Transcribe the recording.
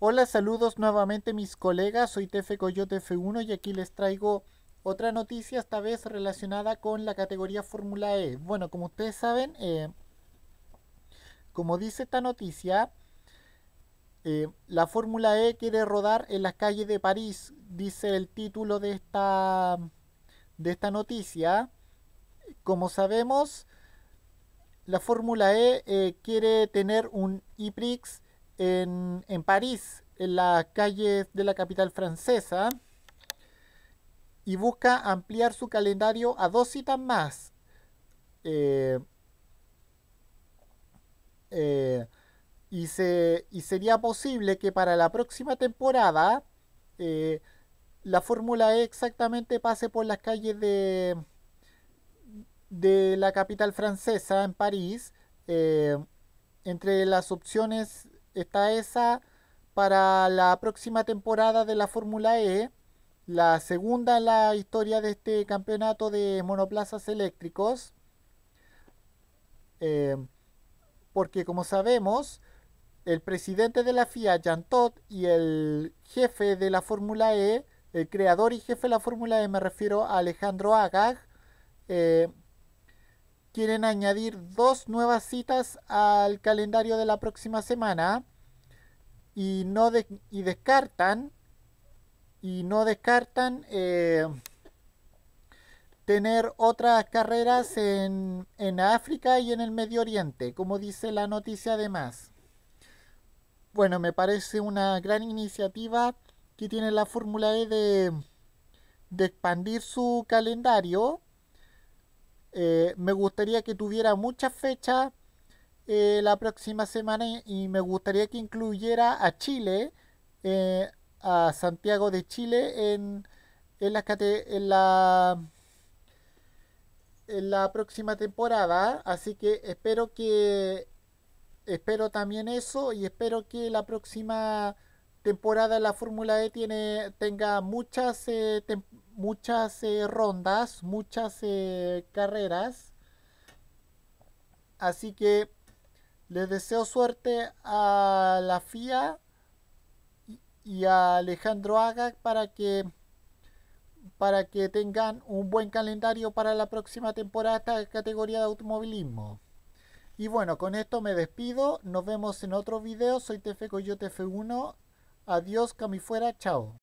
Hola, saludos nuevamente mis colegas, soy Tefe Coyote F1 y aquí les traigo otra noticia, esta vez relacionada con la categoría Fórmula E. Bueno, como ustedes saben, eh, como dice esta noticia, eh, la Fórmula E quiere rodar en las calles de París, dice el título de esta, de esta noticia. Como sabemos, la Fórmula E eh, quiere tener un IPRIX en, París, en las calles de la capital francesa, y busca ampliar su calendario a dos citas más. Eh, eh, y, se, y sería posible que para la próxima temporada eh, la Fórmula E exactamente pase por las calles de, de la capital francesa en París. entre las opciones está esa para la próxima temporada de la Fórmula E, la segunda en la historia de este campeonato de monoplazas eléctricos, eh, porque como sabemos, el presidente de la FIA, Jean Todt, y el jefe de la Fórmula E, el creador y jefe de la Fórmula E, me refiero a Alejandro Agag, eh, quieren añadir dos nuevas citas al calendario de la próxima semana y no de, y descartan y no descartan eh, tener otras carreras en, en, África y en el Medio Oriente, como dice la noticia además. Bueno, me parece una gran iniciativa que tiene la Fórmula E de, expandir su calendario. Eh, me gustaría que tuviera muchas fechas eh, la próxima semana y, me gustaría que incluyera a Chile, eh, a Santiago de Chile en, en, la, en, la, en la próxima temporada. Así que espero que espero también eso y espero que la próxima temporada la Fórmula E tiene, tenga muchas, eh, muchas rondas, muchas carreras. Así que les deseo suerte a la FIA y a Alejandro Aga para que para que tengan un buen calendario para la próxima temporada de esta categoría de automovilismo. Y bueno, con esto me despido. Nos vemos en otro video. Soy Tefe Coyote F1. Adiós, camifuera. Chao.